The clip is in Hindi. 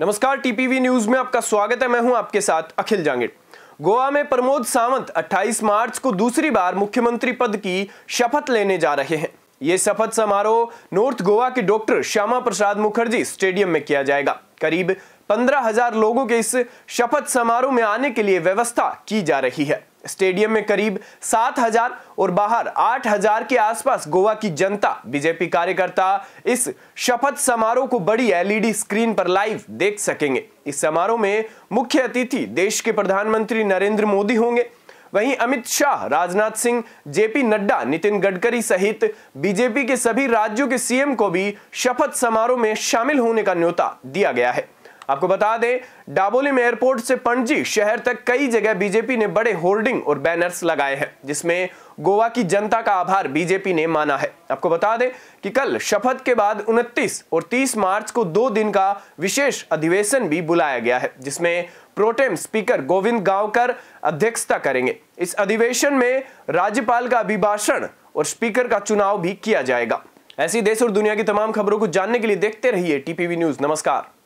नमस्कार टीपीवी न्यूज में आपका स्वागत है मैं हूं आपके साथ अखिल जांगिड़ गोवा में प्रमोद सावंत 28 मार्च को दूसरी बार मुख्यमंत्री पद की शपथ लेने जा रहे हैं ये शपथ समारोह नॉर्थ गोवा के डॉक्टर श्यामा प्रसाद मुखर्जी स्टेडियम में किया जाएगा करीब पंद्रह हजार लोगों के इस शपथ समारोह में आने के लिए व्यवस्था की जा रही है स्टेडियम में करीब 7000 और बाहर 8000 के आसपास गोवा की जनता बीजेपी कार्यकर्ता इस शपथ समारोह को बड़ी एलईडी स्क्रीन पर लाइव देख सकेंगे इस समारोह में मुख्य अतिथि देश के प्रधानमंत्री नरेंद्र मोदी होंगे वहीं अमित शाह राजनाथ सिंह जेपी नड्डा नितिन गडकरी सहित बीजेपी के सभी राज्यों के सीएम को भी शपथ समारोह में शामिल होने का न्योता दिया गया है आपको बता दें डाबोलिम एयरपोर्ट से पणजी शहर तक कई जगह बीजेपी ने बड़े होर्डिंग और बैनर्स लगाए हैं जिसमें गोवा की जनता का आभार बीजेपी ने माना है आपको बता दें कि कल शपथ के बाद 29 और 30 मार्च को दो दिन का विशेष अधिवेशन भी बुलाया गया है जिसमें प्रोटेम स्पीकर गोविंद गांवकर अध्यक्षता करेंगे इस अधिवेशन में राज्यपाल का अभिभाषण और स्पीकर का चुनाव भी किया जाएगा ऐसी देश और दुनिया की तमाम खबरों को जानने के लिए देखते रहिए टीपीवी न्यूज नमस्कार